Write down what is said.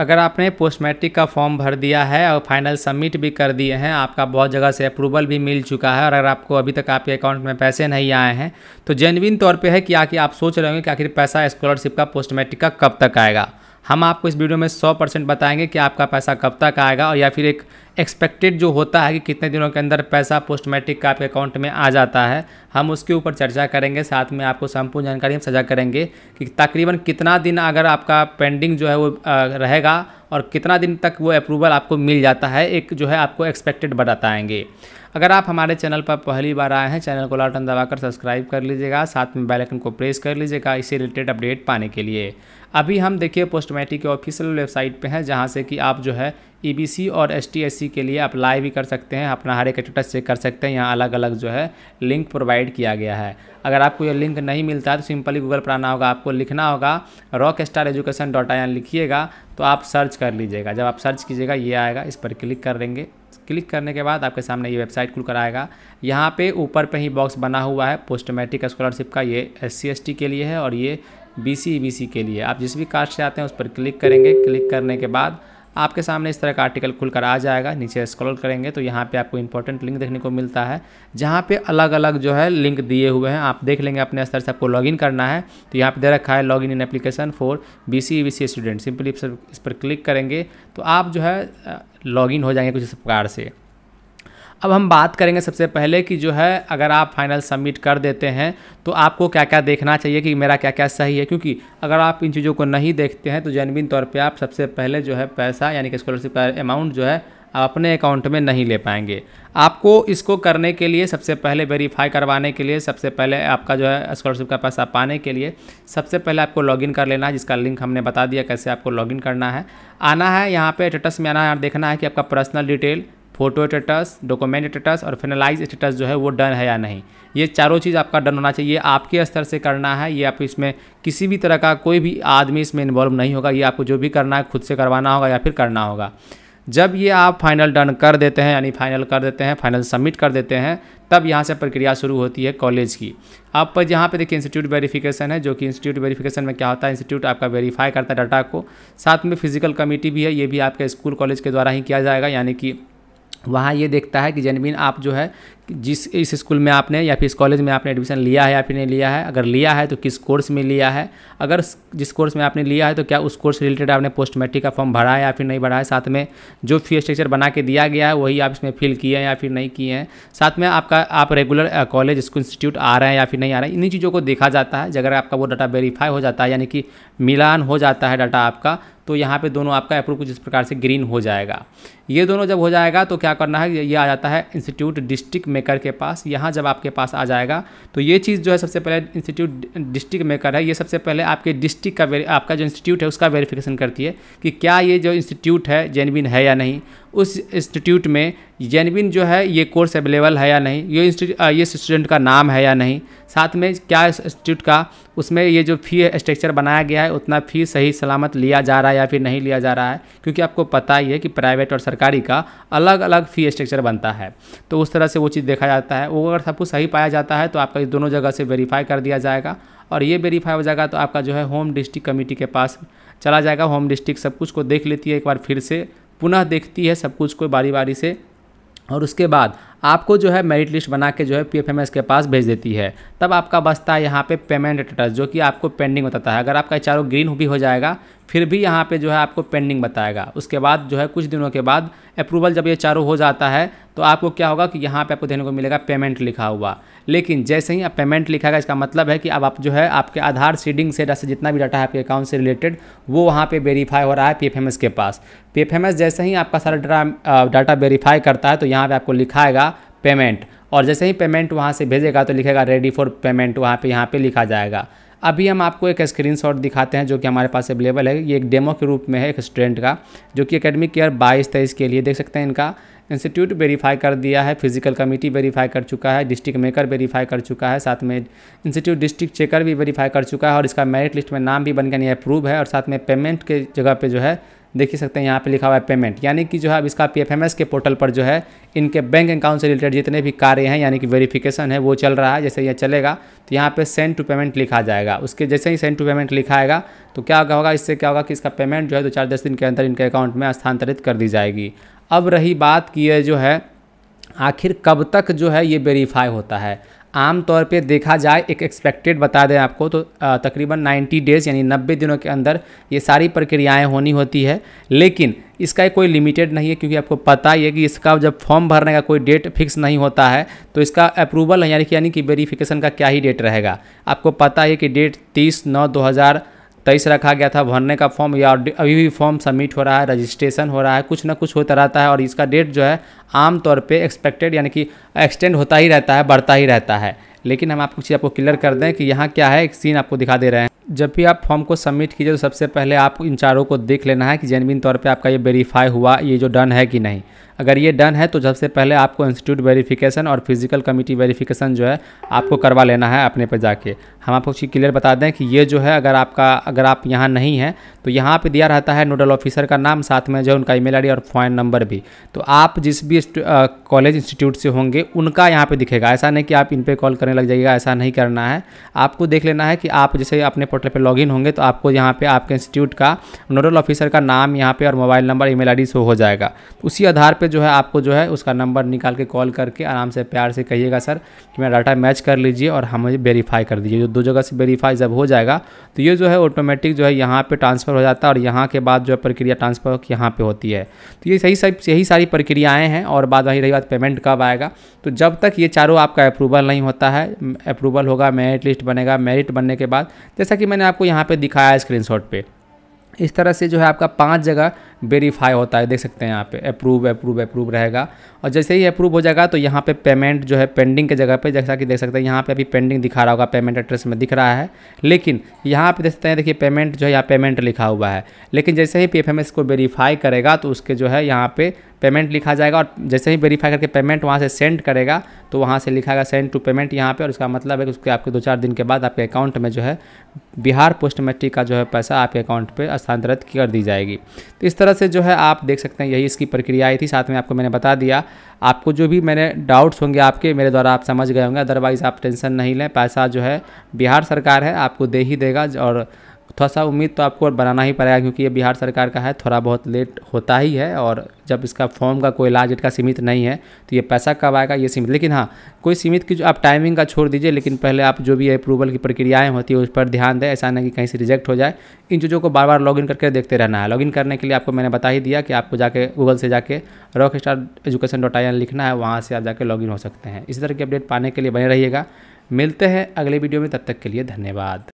अगर आपने post matric का फॉर्म भर दिया है और फाइनल सबमिट भी कर दिए हैं आपका बहुत जगह से अप्रूवल भी मिल चुका है और अगर आपको अभी तक आपके अकाउंट में पैसे नहीं आए हैं तो जेनविन तौर पे है कि आखिर आप सोच रहे होंगे कि आखिर पैसा स्कॉलरशिप का पोस्ट मैट्रिक का कब तक आएगा हम आपको इस वीडियो में 100 परसेंट बताएंगे कि आपका पैसा कब तक आएगा और या फिर एक एक्सपेक्टेड जो होता है कि कितने दिनों के अंदर पैसा पोस्ट मैट्रिक का आपके अकाउंट में आ जाता है हम उसके ऊपर चर्चा करेंगे साथ में आपको संपूर्ण जानकारी हम सजा करेंगे कि तकरीबन कितना दिन अगर आपका पेंडिंग जो है वो रहेगा और कितना दिन तक वो अप्रूवल आपको मिल जाता है एक जो है आपको एक्सपेक्टेड बताएँगे अगर आप हमारे चैनल पर पहली बार आए हैं चैनल को लाटन दबाकर सब्सक्राइब कर लीजिएगा साथ में बेल को प्रेस कर लीजिएगा इससे रिलेटेड अपडेट पाने के लिए अभी हम देखिए पोस्टमेटिक के ऑफिशियल वेबसाइट पे हैं जहाँ से कि आप जो है ई e और एस टी के लिए अप्लाई भी कर सकते हैं अपना हर एक स्टेटस चेक कर सकते हैं यहाँ अलग अलग जो है लिंक प्रोवाइड किया गया है अगर आपको ये लिंक नहीं मिलता है तो सिंपली गूगल पर आना होगा आपको लिखना होगा rock star education dot I लिखिएगा तो आप सर्च कर लीजिएगा जब आप सर्च कीजिएगा ये आएगा इस पर क्लिक कर देंगे क्लिक करने के बाद आपके सामने ये वेबसाइट खुल कर आएगा यहाँ पे ऊपर पे ही बॉक्स बना हुआ है पोस्टमेटिक स्कॉलरशिप का ये एस सी के लिए है और ये बी सी बी सी के लिए आप जिस भी कास्ट से आते हैं उस पर क्लिक करेंगे क्लिक करने के बाद आपके सामने इस तरह का आर्टिकल खुलकर आ जाएगा नीचे स्क्रॉल करेंगे तो यहाँ पे आपको इंपॉर्टेंट लिंक देखने को मिलता है जहाँ पे अलग अलग जो है लिंक दिए हुए हैं आप देख लेंगे अपने स्तर से आपको लॉगिन करना है तो यहाँ पे दे रखा है login in application for B C B C student simply इस पर क्लिक करेंगे तो आप जो है लॉगिन हो जाएंगे कुछ इस प्रकार से अब हम बात करेंगे सबसे पहले कि जो है अगर आप फाइनल सबमिट कर देते हैं तो आपको क्या क्या देखना चाहिए कि मेरा क्या क्या सही है क्योंकि अगर आप इन चीज़ों को नहीं देखते हैं तो जनविन तौर पर आप सबसे पहले जो है पैसा यानी कि स्कॉलरशिप का अमाउंट जो है आप अपने अकाउंट में नहीं ले पाएंगे आपको इसको करने के लिए सबसे पहले वेरीफाई करवाने के लिए सबसे पहले आपका जो है स्कॉलरशिप का पैसा पाने के लिए सबसे पहले आपको लॉगिन कर लेना है जिसका लिंक हमने बता दिया कैसे आपको लॉगिन करना है आना है यहाँ पे स्टेटस में आना है देखना है कि आपका personal detail photo status document status और फाइनलाइज स्टेटस जो है वो डन है या नहीं ये चारों चीज़ आपका डन होना चाहिए आपके स्तर से करना है ये आप इसमें किसी भी तरह का कोई भी आदमी इसमें इन्वॉल्व नहीं होगा ये आपको जो भी करना है खुद से करवाना होगा या फिर करना होगा जब ये आप फाइनल डन कर देते हैं यानी फाइनल कर देते हैं फाइनल सबमिट कर देते हैं तब यहाँ से प्रक्रिया शुरू होती है कॉलेज की आप पर यहाँ पे देखिए इंस्टीट्यूट वेरिफिकेशन है जो कि इंस्टीट्यूट वेरिफिकेशन में क्या होता है इंस्टीट्यूट आपका वेरीफाई करता है डाटा को साथ में फिजिकल कमेटी भी है ये भी आपके स्कूल कॉलेज के द्वारा ही किया जाएगा यानी कि वहाँ ये देखता है कि जेनविन आप जो है जिस इस स्कूल में आपने या फिर इस कॉलेज में आपने एडमिशन लिया है या फिर नहीं लिया है अगर लिया है तो किस कोर्स में लिया है अगर जिस कोर्स में आपने लिया है तो क्या उस कोर्स रिलेटेड आपने पोस्ट मैट्रिक का फॉर्म भरा है या फिर नहीं भरा है साथ में जो फी स्ट्रक्चर बना के दिया गया है वही आप इसमें फिल किए हैं या फिर नहीं किए हैं साथ में आपका आप रेगुलर कॉलेज इसको इंस्टीट्यूट आ रहे हैं या फिर नहीं आ रहे हैं इन्हीं चीज़ों को देखा जाता है अगर आपका वो डाटा वेरीफाई हो जाता है यानी कि मिलान हो जाता है डाटा आपका तो यहाँ पे दोनों आपका अप्रूव कुछ इस प्रकार से ग्रीन हो जाएगा ये दोनों जब हो जाएगा तो क्या करना है ये आ जाता है इंस्टीट्यूट डिस्ट्रिक्ट मेकर के पास यहाँ जब आपके पास आ जाएगा तो ये चीज़ जो है सबसे पहले इंस्टीट्यूट डिस्ट्रिक्ट मेकर है ये सबसे पहले आपके डिस्ट्रिक्ट का आपका जो इंस्टीट्यूट है उसका वेरीफिकेशन करती है कि क्या ये जो इंस्टीट्यूट है जेनविन है या नहीं उस इंस्टीट्यूट में जेनविन जो है ये कोर्स अवेलेबल है या नहीं ये ये स्टूडेंट का नाम है या नहीं साथ में क्या इंस्टीट्यूट का उसमें ये जो फ़ी स्ट्रक्चर बनाया गया है उतना फ़ी सही सलामत लिया जा रहा है या फिर नहीं लिया जा रहा है क्योंकि आपको पता ही है कि प्राइवेट और सरकारी का अलग अलग फ़ी स्ट्रक्चर बनता है तो उस तरह से वो चीज़ देखा जाता है वो अगर सब कुछ सही पाया जाता है तो आपका इस दोनों जगह से वेरीफाई कर दिया जाएगा और ये वेरीफाई हो जाएगा तो आपका जो है होम डिस्ट्रिक्ट कमेटी के पास चला जाएगा होम डिस्ट्रिक्ट सब कुछ को देख लेती है एक बार फिर से पुनः देखती है सब कुछ को बारी बारी से और उसके बाद आपको जो है मेरिट लिस्ट बना के जो है पी के पास भेज देती है तब आपका बसता है यहाँ पे पेमेंट स्टेटस जो कि आपको पेंडिंग बताता है अगर आपका एच ग्रीन भी हो जाएगा फिर भी यहाँ पे जो है आपको पेंडिंग बताएगा उसके बाद जो है कुछ दिनों के बाद अप्रूवल जब ये चारों हो जाता है तो आपको क्या होगा कि यहाँ पे आपको देखने को मिलेगा पेमेंट लिखा हुआ लेकिन जैसे ही आप पेमेंट लिखा गया इसका मतलब है कि अब आप जो है आपके आधार सीडिंग से जैसे जितना भी डाटा है आपके अकाउंट से रिलेटेड वो वहाँ पे वेरीफाई हो रहा है पी के पास पी जैसे ही आपका सारा डाटा डाटा वेरीफाई करता है तो यहाँ पर आपको लिखाएगा पेमेंट और जैसे ही पेमेंट वहाँ से भेजेगा तो लिखेगा रेडी फॉर पेमेंट वहाँ पे यहाँ पे लिखा जाएगा अभी हम आपको एक स्क्रीनशॉट दिखाते हैं जो कि हमारे पास अवेलेबल है ये एक डेमो के रूप में है एक स्टूडेंट का जो कि अकेडमिक ईयर बाईस तेईस के लिए देख सकते हैं इनका इंस्टीट्यूट वेरीफाई कर दिया है फिजिकल कमेटी वेरीफाई कर चुका है डिस्ट्रिक्ट मेकर वेरीफाई कर चुका है साथ में इंस्टीट्यूट डिस्ट्रिक्ट चेकर भी वेरीफाई कर चुका है और इसका मेरिट लिस्ट में नाम भी बन गया अप्रूव है और साथ में पेमेंट के जगह पर जो है देख ही सकते हैं यहाँ पे लिखा हुआ है पेमेंट यानी कि जो है अब इसका पी के पोर्टल पर जो है इनके बैंक अकाउंट से रिलेटेड जितने भी कार्य हैं यानी कि वेरिफिकेशन है वो चल रहा है जैसे यह चलेगा तो यहाँ पे सेंड टू पेमेंट लिखा जाएगा उसके जैसे ही सेंड टू पेमेंट लिखा आएगा तो क्या होगा इससे क्या होगा कि इसका पेमेंट जो है दो चार दस दिन के अंदर इनके अकाउंट में स्थानांतरित कर दी जाएगी अब रही बात कि जो है आखिर कब तक जो है ये वेरीफाई होता है आम तौर पे देखा जाए एक एक्सपेक्टेड बता दें आपको तो तकरीबन 90 डेज़ यानी 90 दिनों के अंदर ये सारी प्रक्रियाएं होनी होती है लेकिन इसका कोई लिमिटेड नहीं है क्योंकि आपको पता ही है कि इसका जब फॉर्म भरने का कोई डेट फिक्स नहीं होता है तो इसका अप्रूवल यानी कि यानी कि वेरीफिकेशन का क्या ही डेट रहेगा आपको पता है कि डेट तीस नौ दो हज़ार तेईस रखा गया था भरने का फॉर्म या अभी भी फॉर्म सबमिट हो रहा है रजिस्ट्रेशन हो रहा है कुछ ना कुछ होता रहता है और इसका डेट जो है आमतौर पे एक्सपेक्टेड यानी कि एक्सटेंड होता ही रहता है बढ़ता ही रहता है लेकिन हम आपको चीज़ आपको क्लियर कर दें कि यहाँ क्या है एक सीन आपको दिखा दे रहे हैं जब भी आप फॉर्म को सबमिट कीजिए तो सबसे पहले आप इन चारों को देख लेना है कि जेनविन तौर पर आपका ये वेरीफाई हुआ ये जो डन है कि नहीं अगर ये डन है तो सबसे पहले आपको इंस्टीट्यूट वेरिफिकेशन और फिजिकल कमिटी वेरिफिकेशन जो है आपको करवा लेना है अपने पे जाके हम आपको चीज़ क्लियर बता दें कि ये जो है अगर आपका अगर आप यहाँ नहीं हैं तो यहाँ पे दिया रहता है नोडल ऑफिसर का नाम साथ में जो है उनका ई मेल और फ़ोन नंबर भी तो आप जिस भी कॉलेज इंस्टीट्यूट से होंगे उनका यहाँ पर दिखेगा ऐसा नहीं कि आप इन पर कॉल करने लग जाइएगा ऐसा नहीं करना है आपको देख लेना है कि आप जैसे अपने पोर्टल पर लॉग होंगे तो आपको यहाँ पर आपके इंस्टीट्यूट का नोडल ऑफिसर का नाम यहाँ पर और mobile number email show हो जाएगा उसी आधार पर पे जो है आपको जो है उसका नंबर निकाल के कॉल करके आराम से प्यार से कहिएगा सर कि मेरा डाटा मैच कर लीजिए और हमें वेरीफाई कर दीजिए जो दो जगह से वेरीफाई जब हो जाएगा तो ये जो है ऑटोमेटिक जो है यहाँ पर ट्रांसफ़र हो जाता है और यहाँ के बाद जो है प्रक्रिया ट्रांसफ़र यहाँ पर होती है तो ये सही सब यही सारी प्रक्रियाएँ हैं और बाद वही रही बात पेमेंट कब आएगा तो जब तक ये चारों आपका अप्रूवल नहीं होता है अप्रूवल होगा मेरिट लिस्ट बनेगा मेरिट बनने के बाद जैसा कि मैंने आपको यहाँ पर दिखाया है शॉट इस तरह से जो है आपका पांच जगह वेरीफाई होता है देख सकते हैं यहाँ पे अप्रूव अप्रूव अप्रूव रहेगा और जैसे ही अप्रूव हो जाएगा तो यहाँ पे पेमेंट जो है पेंडिंग के जगह पे जैसा कि देख सकते हैं यहाँ पे अभी पेंडिंग दिखा रहा होगा पेमेंट एड्रेस में दिख रहा है लेकिन यहाँ पे देख सकते हैं देखिए पेमेंट जो है यहाँ पेमेंट लिखा हुआ है लेकिन जैसे ही पी को वेरीफाई करेगा तो उसके जो है यहाँ पर पेमेंट लिखा जाएगा और जैसे ही वेरीफाई करके पेमेंट वहाँ से सेंड करेगा तो वहाँ से लिखा गया सेंड टू पेमेंट यहाँ पे और इसका मतलब है कि उसके आपके दो चार दिन के बाद आपके अकाउंट में जो है बिहार पोस्ट मैट्रिक का जो है पैसा आपके अकाउंट पर स्थानांतरित कर दी जाएगी तो इस तरह से जो है आप देख सकते हैं यही इसकी प्रक्रिया आई थी साथ में आपको मैंने बता दिया आपको जो भी मैंने डाउट्स होंगे आपके मेरे द्वारा आप समझ गए होंगे अदरवाइज़ आप टेंशन नहीं लें पैसा जो है बिहार सरकार है आपको दे ही देगा और थोड़ा सा उम्मीद तो आपको बनाना ही पड़ेगा क्योंकि ये बिहार सरकार का है थोड़ा बहुत लेट होता ही है और जब इसका फॉर्म का कोई इलाज डेट का सीमित नहीं है तो ये पैसा कब आएगा ये सीमित लेकिन हाँ कोई सीमित की जो आप टाइमिंग का छोड़ दीजिए लेकिन पहले आप जो भी अप्रूवल की प्रक्रियाएँ होती है उस पर ध्यान दें ऐसा नहीं कि कहीं से रिजेक्ट हो जाए इन चीज़ों को बार बार लॉगिन करके देखते रहना है लॉगिन करने के लिए आपको मैंने बता ही दिया कि आपको जाके गूगल से जाके rock star education dot I N लिखना है वहाँ से आप जाके लॉगिन हो सकते हैं इसी तरह की अपडेट पाने के लिए बने रहिएगा मिलते हैं अगले वीडियो में तब तक के लिए धन्यवाद